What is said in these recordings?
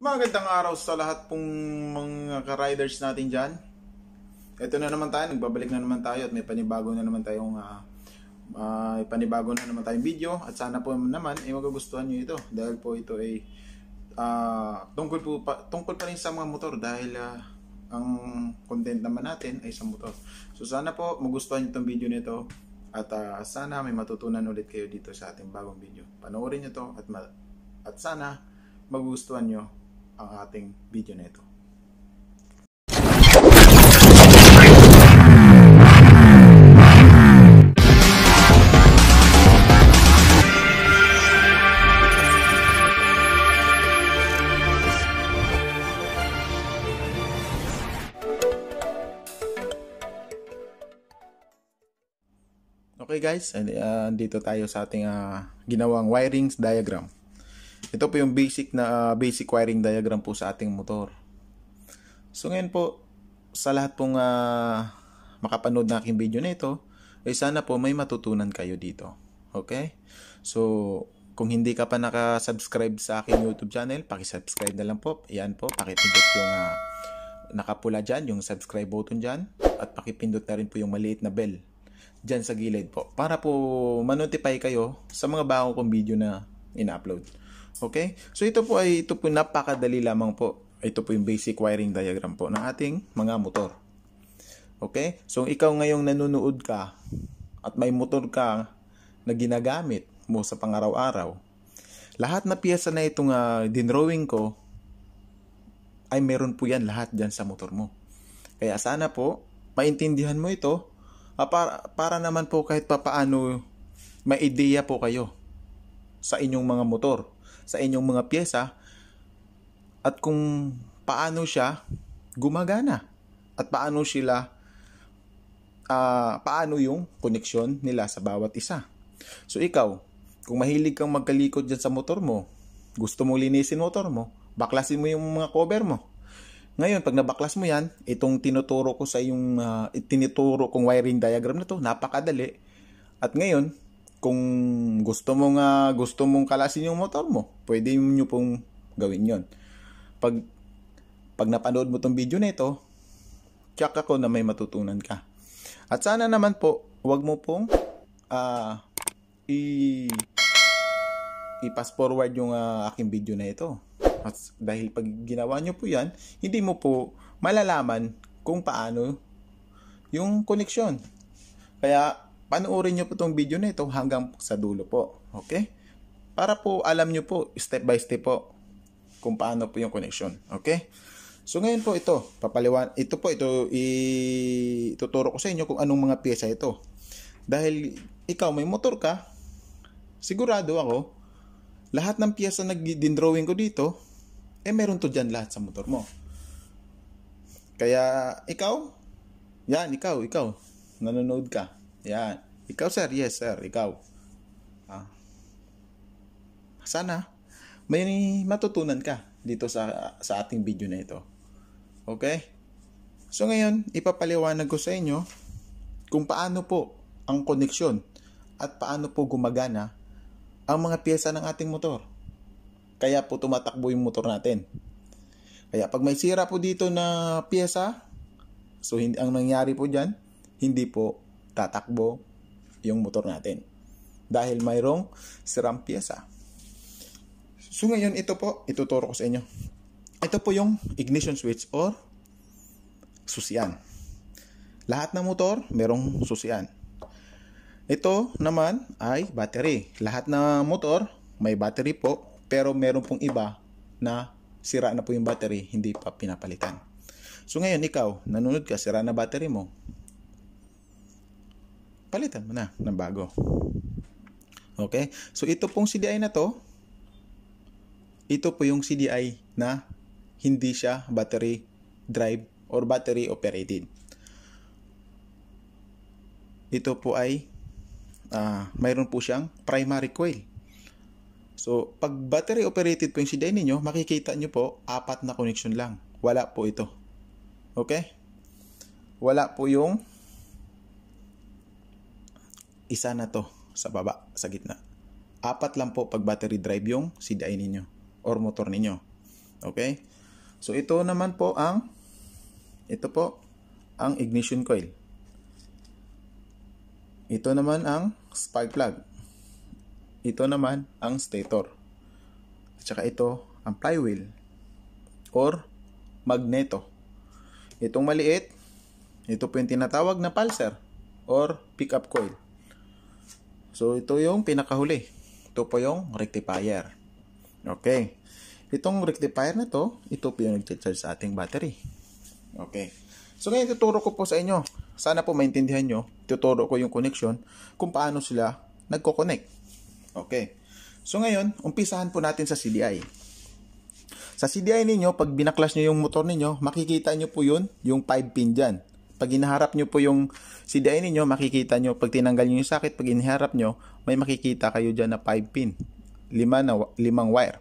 Magandang araw sa lahat pong mga ka-riders natin dyan. Ito na naman tayo, nagbabalik na naman tayo at may panibago na naman tayong uh, uh, panibago na naman tayong video at sana po naman ay eh, magugustuhan nyo ito dahil po ito ay uh, tungkol, po pa, tungkol pa rin sa mga motor dahil uh, ang content naman natin ay sa motor. So sana po magustuhan nyo itong video nito at uh, sana may matutunan ulit kayo dito sa ating bagong video. Panoorin nyo to at, at sana magugustuhan nyo ang ating video nito. Okay guys, and uh, dito tayo sa ating uh, ginawang wirings diagram. Ito po yung basic na uh, basic wiring diagram po sa ating motor. So ngayon po, sa lahat pong uh, makapanood ng aking video nito, ay eh sana po may matutunan kayo dito. Okay? So, kung hindi ka pa naka-subscribe sa aking YouTube channel, paki-subscribe na lang po. Yan po, paki pakipindot yung uh, nakapula dyan, yung subscribe button dyan. At paki-pindot na rin po yung maliit na bell dyan sa gilid po. Para po ma-notify kayo sa mga bagong kong video na ina-upload. Okay? So ito po ay ito po napakadali lamang po. Ito po yung basic wiring diagram po ng ating mga motor. Okay? So ikaw ngayong nanonood ka at may motor ka na ginagamit mo sa pangaraw-araw, lahat na piyesa na itong uh, dinrowing ko ay meron po yan lahat dyan sa motor mo. Kaya sana po, maintindihan mo ito uh, para, para naman po kahit papaano may ideya po kayo sa inyong mga motor sa inyong mga pyesa at kung paano siya gumagana at paano sila uh, paano yung koneksyon nila sa bawat isa. So ikaw, kung mahilig kang magkalikod dyan sa motor mo, gusto mo linisin motor mo, baklasin mo yung mga cover mo. Ngayon, pag nabaklas mo yan, itong tinuturo ko sa yung uh, tinuturo kong wiring diagram na to, napakadali. At ngayon, kung gusto mo nga gusto mong kalasin yung motor mo, pwede niyo pong gawin 'yon. Pag pag napanood mo tong video na ito, check ako na may matutunan ka. At sana naman po, 'wag mo pong uh, i i-fast forward yung uh, aking video na ito. At dahil pag ginawa niyo po 'yan, hindi mo po malalaman kung paano yung koneksyon. Kaya panoorin nyo po itong video na ito hanggang sa dulo po. Okay? Para po alam nyo po, step by step po, kung paano po yung connection. Okay? So ngayon po ito, papaliwan, ito po, ito, ituturo ko sa inyo kung anong mga pyesa ito. Dahil ikaw may motor ka, sigurado ako, lahat ng pyesa na drawing ko dito, eh meron to dyan lahat sa motor mo. Kaya ikaw, yan, ikaw, ikaw, nanonood ka yan. Ikaw, sir. Yes, sir. Ikaw. Ah. Sana may matutunan ka dito sa, sa ating video na ito. Okay? So ngayon, ipapaliwanag ko sa inyo kung paano po ang koneksyon at paano po gumagana ang mga piyesa ng ating motor. Kaya po tumatakbo yung motor natin. Kaya pag may sira po dito na piyesa, so hindi, ang nangyari po dyan, hindi po tatakbo yung motor natin. Dahil mayroong sirang piyesa. So ngayon ito po, ituturo ko sa inyo. Ito po yung ignition switch or susiyan. Lahat ng motor, merong susiyan. Ito naman ay battery. Lahat ng motor, may battery po. Pero meron pong iba na sira na po yung battery, hindi pa pinapalitan. So ngayon ikaw, nanonood ka, sira na battery mo palitan mo na ng bago. Okay? So ito pong CDI na to, ito po yung CDI na hindi siya battery drive or battery operated. Ito po ay uh, mayroon po siyang primary coil. So, pag battery operated po yung CDI ninyo, makikita nyo po, apat na connection lang. Wala po ito. Okay? Wala po yung isa na to sa baba, sa gitna. Apat lang po pag battery drive yung CDI ninyo or motor ninyo. Okay? So ito naman po ang ito po ang ignition coil. Ito naman ang spark plug. Ito naman ang stator. At saka ito ang flywheel or magneto. Itong maliit, ito po yung tinatawag na pulser or pickup coil. So ito yung pinakahuli. Ito po yung rectifier. Okay. Itong rectifier na to, ito po yung nag-charge sa ating battery. Okay. So ngayon tuturo ko po sa inyo. Sana po maintindihan nyo. Tuturo ko yung connection kung paano sila nagko-connect. Okay. So ngayon, umpisahan po natin sa CDI. Sa CDI ninyo, pag binaklas nyo yung motor ninyo, makikita nyo po yun, yung 5 pin dyan. Pag hinaharap nyo po yung CDI ninyo, makikita nyo. Pag tinanggal nyo yung socket, pag hinaharap nyo, may makikita kayo dyan na 5 pin. Lima na, limang wire.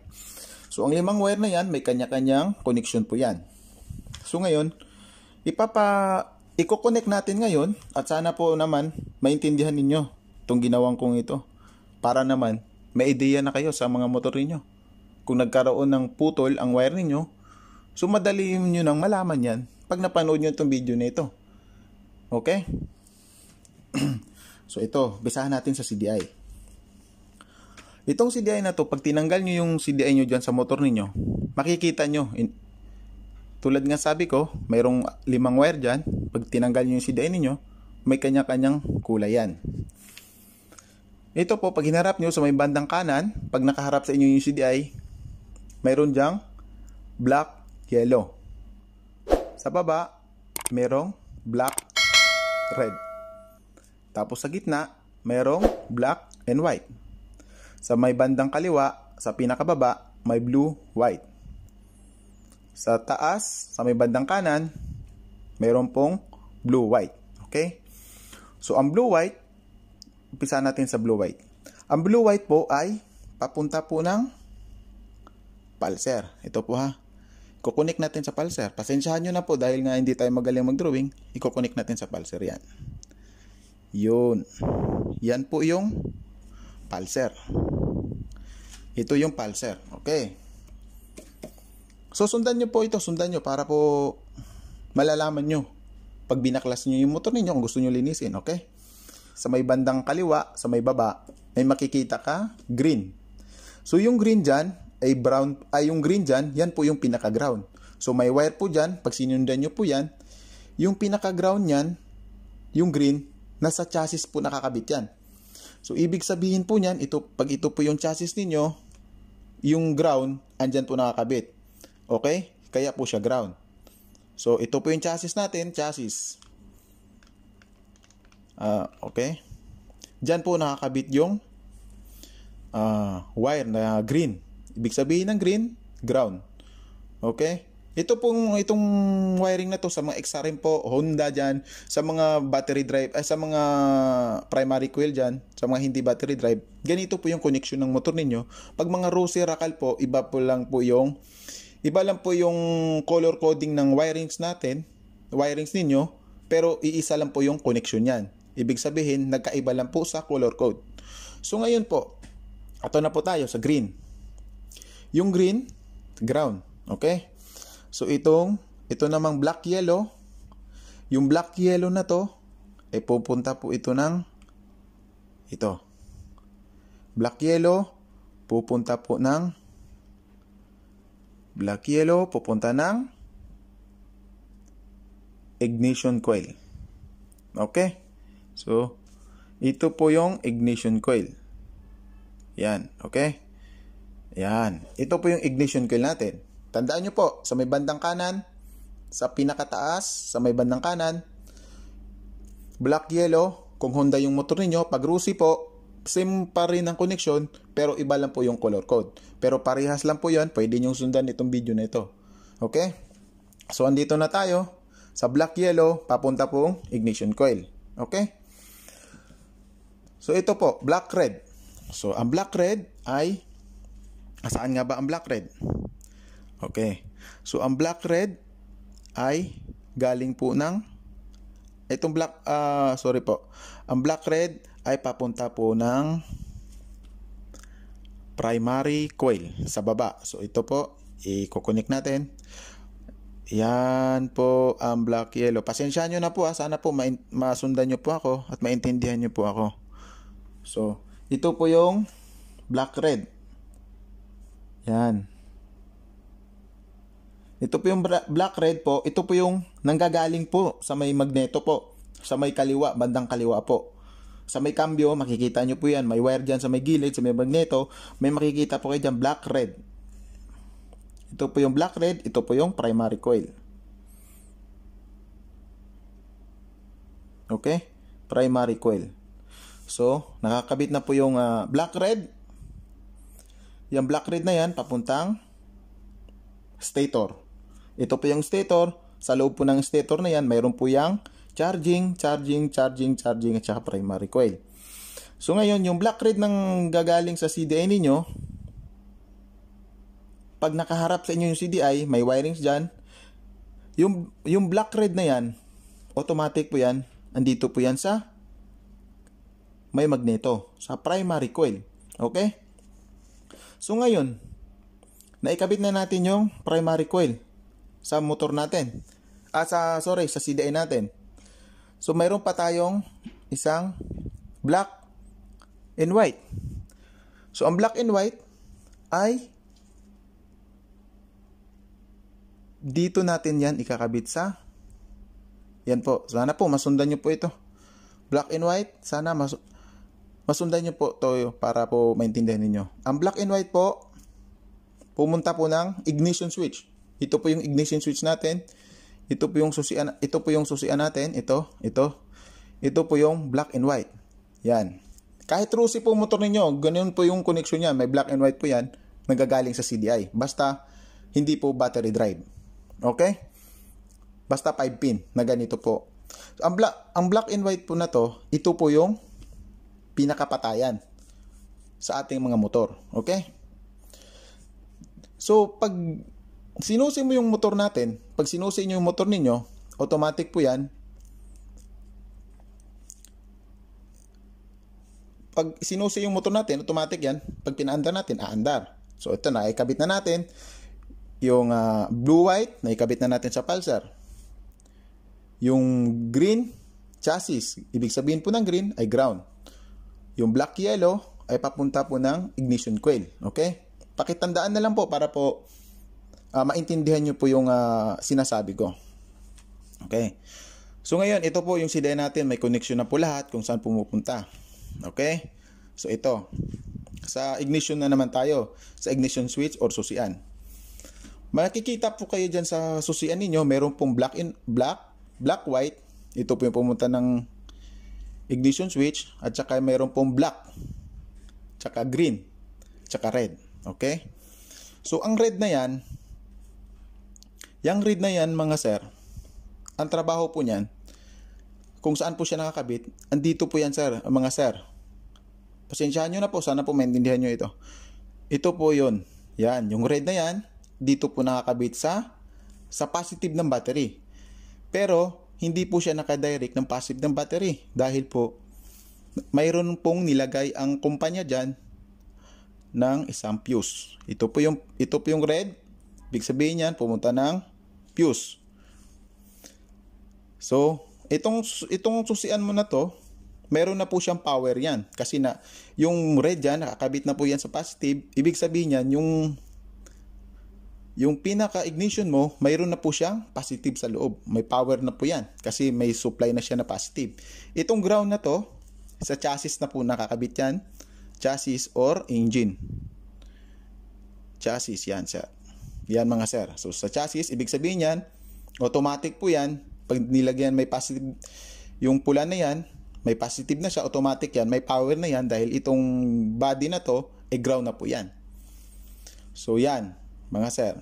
So, ang limang wire na yan, may kanya-kanyang connection po yan. So, ngayon, ipapa... Iko-connect natin ngayon at sana po naman maintindihan ninyo itong ginawang kong ito para naman may ideya na kayo sa mga motor niyo. Kung nagkaroon ng putol ang wire niyo, so madali niyo nang malaman yan pag napanood nyo itong video na ito. Okay? so ito, bisahan natin sa CDI. Itong CDI na to, pag tinanggal nyo yung CDI nyo dyan sa motor ninyo, makikita nyo, in, tulad nga sabi ko, mayroong limang wire dyan, pag tinanggal nyo yung CDI ninyo, may kanya-kanyang kulay yan. Ito po, pag hinarap nyo sa may bandang kanan, pag nakaharap sa inyo yung CDI, mayroon dyang black, yellow. Sa baba, merong black, red. Tapos sa gitna, merong black and white. Sa may bandang kaliwa, sa pinakababa, may blue, white. Sa taas, sa may bandang kanan, meron pong blue, white. Okay? So, ang blue, white, umpisa natin sa blue, white. Ang blue, white po ay papunta po ng palser. Ito po ha. Kukunik natin sa pulser. Pasensyahan nyo na po dahil nga hindi tayo magaling mag-drawing. Ikukunik natin sa pulser yan. Yun. Yan po yung pulser. Ito yung pulser. Okay. So sundan nyo po ito. Sundan nyo para po malalaman nyo pag binaklas nyo yung motor ninyo kung gusto nyo linisin. Okay? Sa may bandang kaliwa, sa may baba, may makikita ka green. So yung green dyan, ay brown ay yung green diyan yan po yung pinaka ground. So may wire po diyan pag sinundan niyo po yan, yung pinaka ground niyan, yung green, nasa chassis po nakakabit yan. So ibig sabihin po niyan, ito, pag ito po yung chassis niyo yung ground, andyan po nakakabit. Okay? Kaya po siya ground. So ito po yung chassis natin, chassis. Uh, okay? Diyan po nakakabit yung uh, wire na green. Ibig sabihin ng green, ground. Okay? Ito pong itong wiring na to sa mga XRM po, Honda diyan, sa mga battery drive ay sa mga primary coil diyan, sa mga hindi battery drive. Ganito po yung connection ng motor ninyo. Pag mga rosy rakal po, iba po lang po yung iba lang po yung color coding ng wirings natin, wirings ninyo, pero iisa lang po yung connection niyan. Ibig sabihin, nagkaiba lang po sa color code. So ngayon po, ato na po tayo sa green. Yung green, ground. Okay? So itong, ito namang black yellow, yung black yellow na to, ay pupunta po ito ng ito. Black yellow, pupunta po ng black yellow, pupunta ng ignition coil. Okay? So, ito po yung ignition coil. Yan, okay? Yan. Ito po yung ignition coil natin. Tandaan nyo po, sa may bandang kanan, sa pinakataas, sa may bandang kanan, black yellow, kung Honda yung motor niyo pag Rusi po, same pa rin ang connection, pero iba lang po yung color code. Pero parehas lang po yon pwede nyong sundan itong video na ito. Okay? So, andito na tayo. Sa black yellow, papunta po ignition coil. Okay? So, ito po, black red. So, ang black red ay Saan nga ba ang black red? Okay. So ang black red ay galing po ng itong black uh, sorry po. Ang black red ay papunta po ng primary coil sa baba. So ito po i-coconnect natin. Yan po ang black yellow. Pasensya nyo na po ha. Ah. Sana po masundan nyo po ako at maintindihan nyo po ako. So, ito po yung black red. Yan. Ito po yung black red po, ito po yung nanggagaling po sa may magneto po. Sa may kaliwa, bandang kaliwa po. Sa may cambio, makikita nyo po yan. May wire dyan sa may gilid, sa may magneto. May makikita po kayo dyan, black red. Ito po yung black red, ito po yung primary coil. Okay? Primary coil. So, nakakabit na po yung uh, black red yung black red na yan, papuntang stator. Ito po yung stator. Sa loob po ng stator na yan, mayroon po yung charging, charging, charging, charging, at saka primary coil. So ngayon, yung black red ng gagaling sa CDI ninyo, pag nakaharap sa inyo yung CDI, may wirings dyan, yung, yung black red na yan, automatic po yan, andito po yan sa may magneto, sa primary coil. Okay? So ngayon, naikabit na natin yung primary coil sa motor natin. Ah, sa, sorry, sa CDI natin. So mayroon pa tayong isang black and white. So ang black and white ay dito natin yan ikakabit sa yan po. Sana po masundan nyo po ito. Black and white, sana mas Masundan niyo po to para po maintindihan niyo. Ang black and white po, pumunta po ng ignition switch. Ito po yung ignition switch natin. Ito po yung susian, ito po yung susian natin. Ito, ito. Ito po yung black and white. Yan. Kahit rusi po motor ninyo, ganun po yung connection niya. May black and white po yan nagagaling sa CDI. Basta, hindi po battery drive. Okay? Basta 5 pin na ganito po. So, ang, black, ang black and white po na to, ito po yung pinakapatayan sa ating mga motor. Okay? So, pag sinusin mo yung motor natin, pag sinusin nyo yung motor ninyo, automatic po yan. Pag sinusin yung motor natin, automatic yan. Pag pinaandar natin, aandar. So, ito na, ikabit na natin yung uh, ah, blue-white, na ikabit na natin sa pulsar. Yung green, chassis. Ibig sabihin po ng green ay ground. Yung black yellow ay papunta po ng ignition coil. Okay? Pakitandaan na lang po para po uh, maintindihan nyo po yung uh, sinasabi ko. Okay? So ngayon, ito po yung side natin. May connection na po lahat kung saan pumupunta. Okay? So ito. Sa ignition na naman tayo. Sa ignition switch or susian. Makikita po kayo dyan sa susian ninyo, meron pong black, in, black, black, white. Ito po yung pumunta ng ignition switch, at saka mayroon pong black, saka green, saka red. Okay? So, ang red na yan, yung red na yan mga sir, ang trabaho po niyan, kung saan po siya nakakabit, andito po yan sir, mga sir. Pasensyahan nyo na po, sana po maintindihan nyo ito. Ito po yon Yan, yung red na yan, dito po nakakabit sa sa positive ng battery. Pero, hindi po siya nakadirect ng passive ng battery dahil po mayroon pong nilagay ang kumpanya dyan ng isang fuse. Ito po yung, ito po yung red. Big sabihin niyan, pumunta ng fuse. So, itong, itong susian mo na to, meron na po siyang power yan. Kasi na, yung red yan, nakakabit na po yan sa positive. Ibig sabihin yan, yung yung pinaka-ignition mo, mayroon na po siyang positive sa loob. May power na po yan kasi may supply na siya na positive. Itong ground na to, sa chassis na po nakakabit yan. Chassis or engine. Chassis yan sir. Yan mga sir. So sa chassis, ibig sabihin yan, automatic po yan. Pag nilagyan may positive, yung pula na yan, may positive na siya, automatic yan, may power na yan dahil itong body na to, e ground na po yan. So yan, mga sir.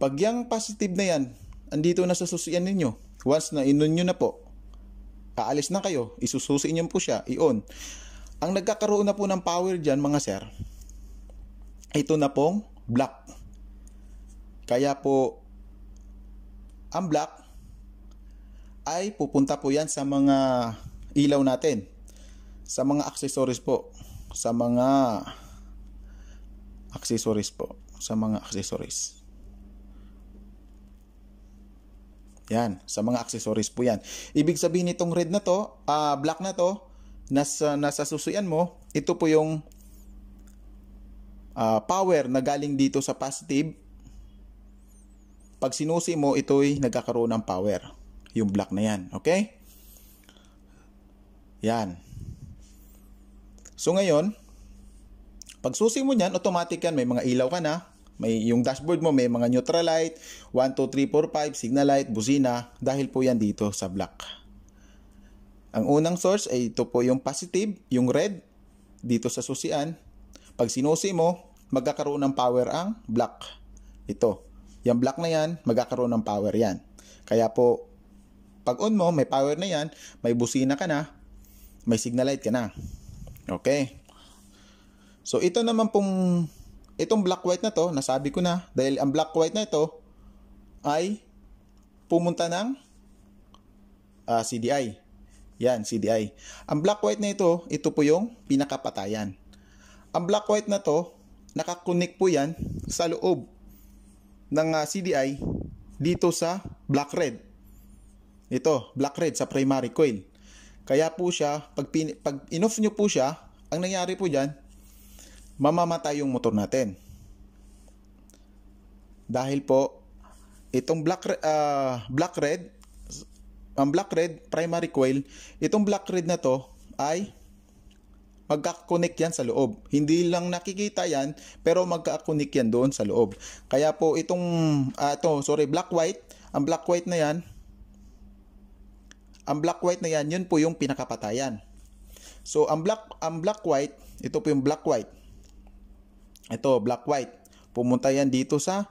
Pag yung positive na yan, andito na sa susuyan ninyo. Once na inon nyo na po, aalis na kayo, isususi nyo po siya, i-on. Ang nagkakaroon na po ng power dyan mga sir, ito na pong black. Kaya po, ang black ay pupunta po yan sa mga ilaw natin. Sa mga accessories po. Sa mga accessories po. Sa mga accessories. Yan, sa mga accessories po yan. Ibig sabihin itong red na to, uh, black na to, nasa, nasa susuyan mo, ito po yung uh, power na galing dito sa positive. Pag sinusi mo, ito'y nagkakaroon ng power. Yung black na yan, okay? Yan. So ngayon, pag susi mo niyan, automatic yan, may mga ilaw ka na, may yung dashboard mo may mga neutral light, 1 2 3 4 5 signal light, busina dahil po yan dito sa black. Ang unang source ay ito po yung positive, yung red dito sa susian. Pag sinusi mo, magkakaroon ng power ang black. Ito. Yung black na yan, magkakaroon ng power yan. Kaya po, pag on mo, may power na yan, may busina ka na, may signal light ka na. Okay. So, ito naman pong itong black white na to, nasabi ko na, dahil ang black white na ito ay pumunta ng uh, ah, CDI. Yan, CDI. Ang black white na ito, ito po yung pinakapatayan. Ang black white na to, nakakunik po yan sa loob ng uh, ah, CDI dito sa black red. Ito, black red sa primary coil. Kaya po siya, pag, pin, pag in-off nyo po siya, ang nangyari po dyan, mamamatay yung motor natin. Dahil po, itong black, uh, black red, ang black red primary coil, itong black red na to ay magkakonnect yan sa loob. Hindi lang nakikita yan, pero magkakonnect yan doon sa loob. Kaya po itong, uh, ah, to, sorry, black-white, ang black-white na yan, ang black-white na yan, yun po yung pinakapatayan. So, ang black, ang black-white, ito po yung black-white. Ito, black white. Pumunta yan dito sa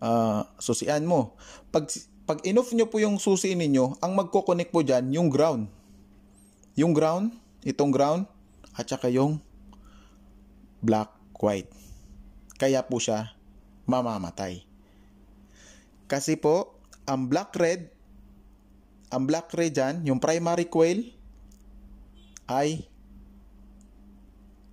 uh, susian mo. Pag, pag inoff nyo po yung susi ninyo, ang magkoconnect po dyan, yung ground. Yung ground, itong ground, at saka yung black white. Kaya po siya mamamatay. Kasi po, ang black red, ang black red dyan, yung primary coil, ay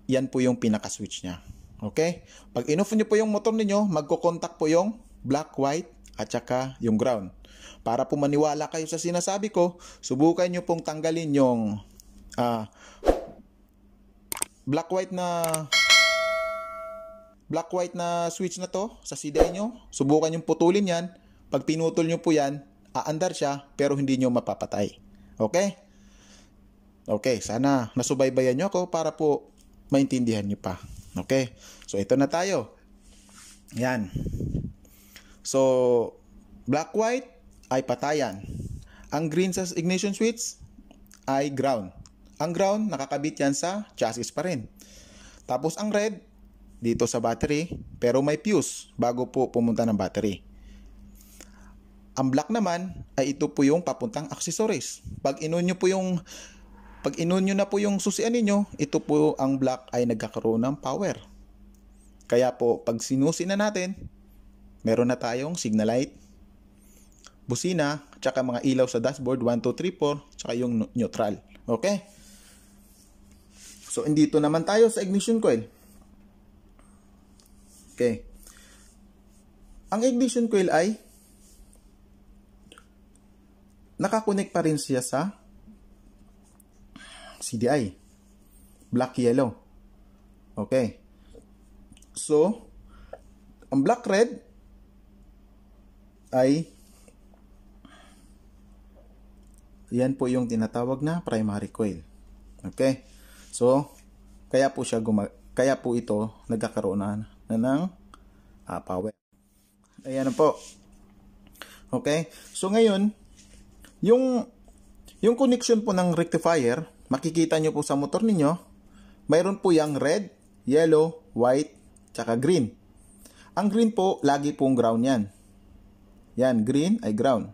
yan po yung pinaka-switch niya. Okay? Pag inoff nyo po yung motor ninyo, magkocontact po yung black, white, at saka yung ground. Para po maniwala kayo sa sinasabi ko, subukan nyo pong tanggalin yung uh, black, white na black white na switch na to sa CDI nyo, subukan yung putulin yan. Pag pinutol nyo po yan, aandar siya pero hindi nyo mapapatay. Okay? Okay, sana nasubaybayan nyo ako para po maintindihan nyo pa. Okay? So, ito na tayo. Yan. So, black-white ay patayan. Ang green sa ignition switch ay ground. Ang ground, nakakabit yan sa chassis pa rin. Tapos ang red, dito sa battery, pero may fuse bago po pumunta ng battery. Ang black naman ay ito po yung papuntang accessories. Pag inunyo po yung pag inunyo na po yung susian ninyo, ito po ang black ay nagkakaroon ng power. Kaya po, pag sinusi na natin, meron na tayong signal light, busina, tsaka mga ilaw sa dashboard, 1, 2, 3, 4, tsaka yung neutral. Okay? So, dito naman tayo sa ignition coil. Okay. Ang ignition coil ay nakakonek pa rin siya sa CDI. Black, yellow. Okay. So, ang black, red ay yan po yung tinatawag na primary coil. Okay. So, kaya po siya gumag kaya po ito nagkakaroon na, na ng uh, power. Ayan po. Okay? So ngayon, yung yung connection po ng rectifier makikita nyo po sa motor ninyo, mayroon po yung red, yellow, white, tsaka green. Ang green po, lagi pong ground yan. Yan, green ay ground.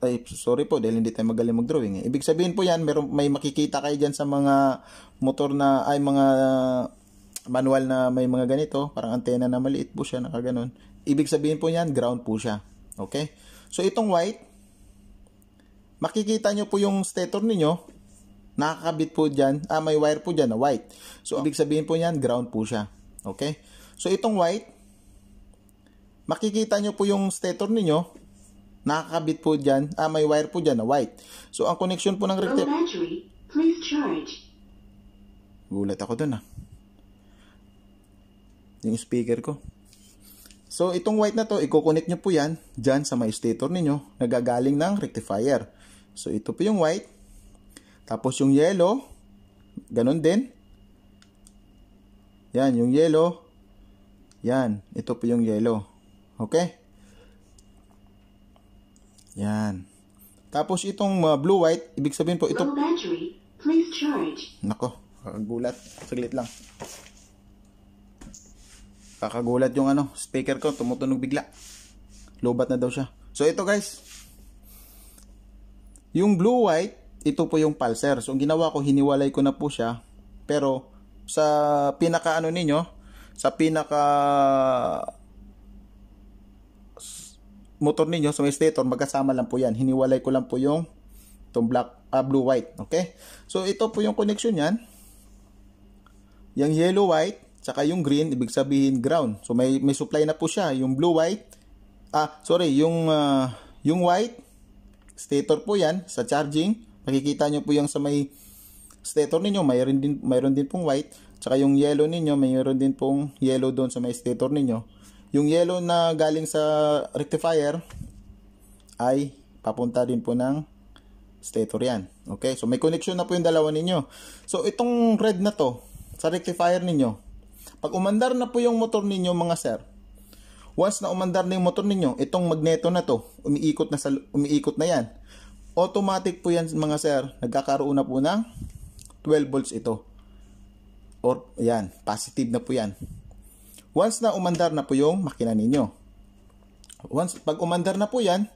Ay, sorry po, dahil hindi tayo magaling mag-drawing. Eh. Ibig sabihin po yan, meron, may makikita kayo dyan sa mga motor na, ay mga manual na may mga ganito, parang antena na maliit po siya, nakaganon. Ibig sabihin po yan, ground po siya. Okay? So, itong white, makikita nyo po yung stator ninyo, nakakabit po dyan, ah, may wire po dyan na white. So, ibig sabihin po niyan, ground po siya. Okay? So, itong white, makikita nyo po yung stator ninyo, nakakabit po dyan, ah, may wire po dyan na white. So, ang connection po ng rectifier, Gulat ako dun ah. Yung speaker ko. So, itong white na to, i-connect nyo po yan dyan sa may stator ninyo na gagaling ng rectifier. So, ito po yung white. Tapos yung yellow, ganun din. Yan, yung yellow. Yan, ito po yung yellow. Okay? Yan. Tapos itong uh, blue-white, ibig sabihin po ito... Nako, gulat. Saglit lang kakagulat yung ano, speaker ko, tumutunog bigla. Lobat na daw siya. So ito guys, yung blue-white, ito po yung pulser. So, ang ginawa ko, hiniwalay ko na po siya. Pero, sa pinaka ano ninyo, sa pinaka motor ninyo, sa so stator, magkasama lang po yan. Hiniwalay ko lang po yung itong black, uh, ah, blue-white. Okay? So, ito po yung connection yan. Yung yellow-white, tsaka yung green, ibig sabihin ground. So, may, may supply na po siya. Yung blue-white, ah, sorry, yung, uh, yung white, stator po yan sa charging. Makikita nyo po yung sa may stator ninyo, mayroon din, mayroon din pong white. Tsaka yung yellow ninyo, mayroon din pong yellow doon sa may stator ninyo. Yung yellow na galing sa rectifier ay papunta din po ng stator yan. Okay, so may connection na po yung dalawa ninyo. So itong red na to, sa rectifier ninyo, pag umandar na po yung motor ninyo mga sir, Once na umandar na yung motor ninyo, itong magneto na to, umiikot na, sa, umiikot na yan. Automatic po yan mga sir, nagkakaroon na po ng 12 volts ito. Or yan, positive na po yan. Once na umandar na po yung makina ninyo. Once, pag umandar na po yan,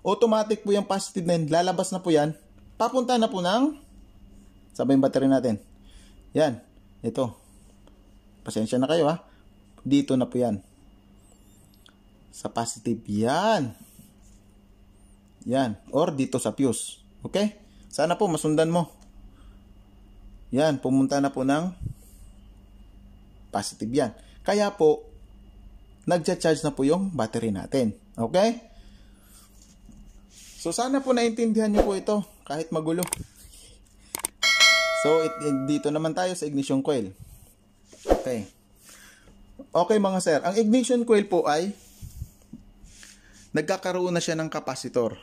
automatic po yung positive na yan, lalabas na po yan, papunta na po ng sabay ng battery natin. Yan, ito. Pasensya na kayo ha. Dito na po yan. Sa positive yan. Yan. Or dito sa fuse. Okay? Sana po masundan mo. Yan. Pumunta na po ng positive yan. Kaya po, nagcha-charge na po yung battery natin. Okay? So, sana po naintindihan nyo po ito kahit magulo. So, it, it, dito naman tayo sa ignition coil. Okay. Okay mga sir, ang ignition coil po ay nagkakaroon na siya ng kapasitor.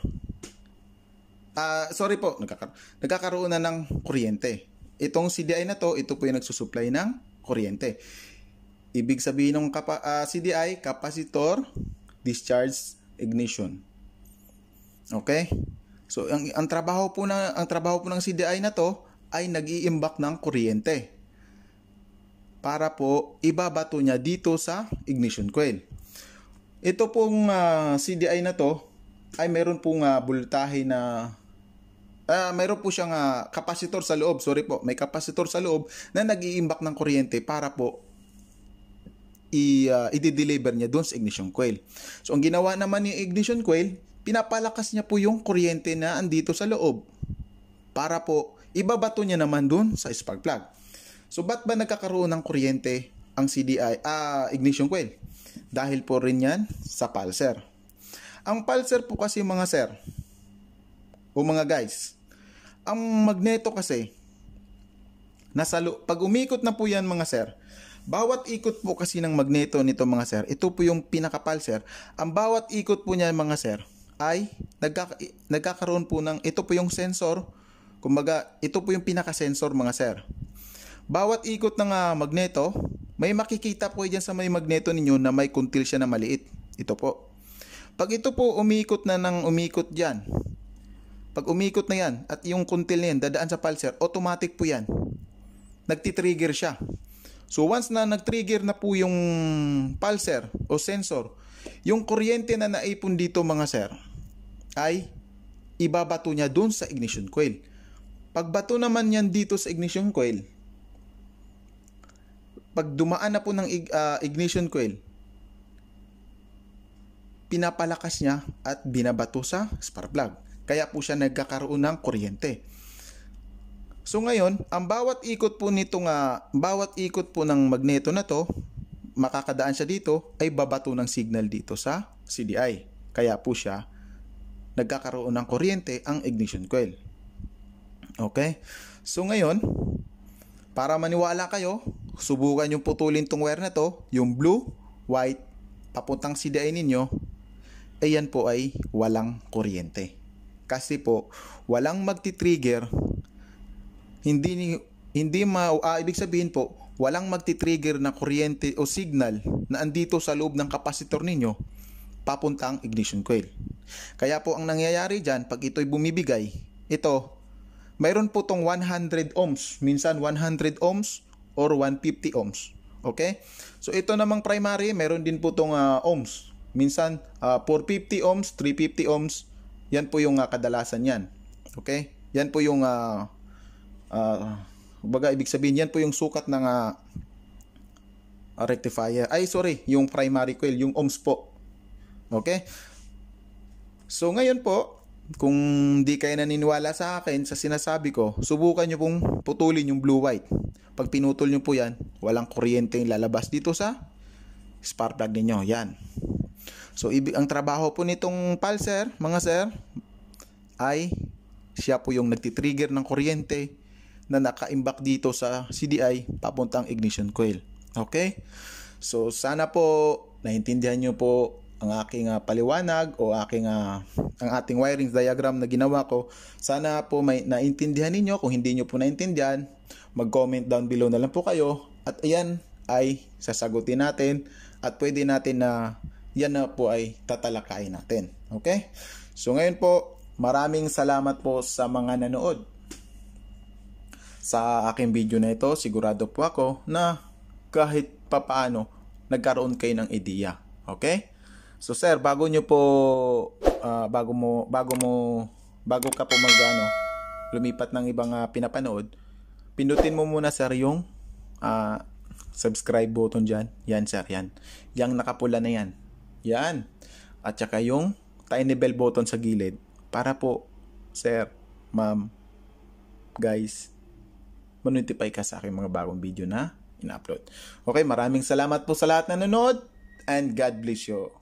Uh, sorry po, nagkakaroon, nagkakaroon na ng kuryente. Itong CDI na to, ito po yung nagsusupply ng kuryente. Ibig sabihin ng kapa, uh, ah, CDI, capacitor, discharge, ignition. Okay? So ang, ang trabaho po ng ang trabaho po ng CDI na to ay nag-iimbak ng kuryente para po ibabato niya dito sa ignition coil. Ito pong uh, ah, CDI na to ay meron pong uh, bultahe na uh, meron po siyang uh, sa loob. Sorry po, may kapasitor sa loob na nag-iimbak ng kuryente para po i, uh, i-deliver niya doon sa ignition coil. So ang ginawa naman ni ignition coil, pinapalakas niya po yung kuryente na andito sa loob para po ibabato niya naman doon sa spark plug. So ba't ba nagkakaroon ng kuryente ang CDI, uh, ignition coil? Dahil po rin yan sa pulser. Ang pulser po kasi mga sir, o mga guys, ang magneto kasi, nasa lo- pag umikot na po yan mga sir, bawat ikot po kasi ng magneto nito mga sir, ito po yung pinaka-pulser. Ang bawat ikot po niya mga sir, ay nagka- nagkakaroon po ng, ito po yung sensor, kumbaga ito po yung pinaka-sensor mga sir. Bawat ikot ng uh, magneto, may makikita po kayo sa may magneto ninyo na may kuntil siya na maliit. Ito po. Pag ito po umikot na ng umikot dyan, pag umikot na yan at yung kuntil na yan dadaan sa pulser, automatic po yan. Nagtitrigger siya. So once na nag-trigger na po yung pulser o sensor, yung kuryente na naipon dito mga sir ay ibabato niya doon sa ignition coil. Pagbato naman yan dito sa ignition coil, pag dumaan na po ng uh, ignition coil, pinapalakas niya at binabato sa spark plug. Kaya po siya nagkakaroon ng kuryente. So ngayon, ang bawat ikot po nito nga, ah, bawat ikot po ng magneto na to, makakadaan siya dito, ay babato ng signal dito sa CDI. Kaya po siya nagkakaroon ng kuryente ang ignition coil. Okay? So ngayon, para maniwala kayo, subukan yung putulin tong wire na to, yung blue, white, papuntang CDI ninyo, eh yan po ay walang kuryente. Kasi po, walang magti-trigger, hindi, ni hindi ma, ah, ibig sabihin po, walang magti-trigger na kuryente o signal na andito sa loob ng kapasitor ninyo papuntang ignition coil. Kaya po ang nangyayari diyan pag ito'y bumibigay, ito, mayroon po tong 100 ohms, minsan 100 ohms, or 150 ohms. Okay? So ito namang primary, meron din po tong uh, ohms. Minsan uh, ah, 450 ohms, 350 ohms, yan po yung uh, kadalasan yan. Okay? Yan po yung uh, uh, baga ibig sabihin yan po yung sukat ng uh, rectifier. Ay sorry, yung primary coil, yung ohms po. Okay? So ngayon po, kung di kayo naniniwala sa akin sa sinasabi ko, subukan nyo pong putulin yung blue-white. Pag pinutol nyo po yan, walang kuryente yung lalabas dito sa spark plug ninyo. Yan. So, ang trabaho po nitong pulser, mga sir, ay siya po yung nagtitrigger ng kuryente na naka-imbak dito sa CDI papuntang ignition coil. Okay? So, sana po naintindihan nyo po ang aking uh, paliwanag o aking uh, ang ating wiring diagram na ginawa ko. Sana po may naintindihan ninyo. Kung hindi nyo po naintindihan, mag-comment down below na lang po kayo. At ayan ay sasagutin natin at pwede natin na yan na po ay tatalakayin natin. Okay? So ngayon po, maraming salamat po sa mga nanood. Sa aking video na ito, sigurado po ako na kahit papaano nagkaroon kayo ng ideya. Okay? So sir, bago nyo po uh, bago mo bago mo bago ka po magano lumipat ng ibang uh, pinapanood, pindutin mo muna sir yung uh, subscribe button diyan. Yan sir, yan. Yang nakapula na yan. Yan. At saka yung tiny bell button sa gilid para po sir, ma'am, guys, manotify ka sa aking mga bagong video na ina upload Okay, maraming salamat po sa lahat na nanonood and God bless you.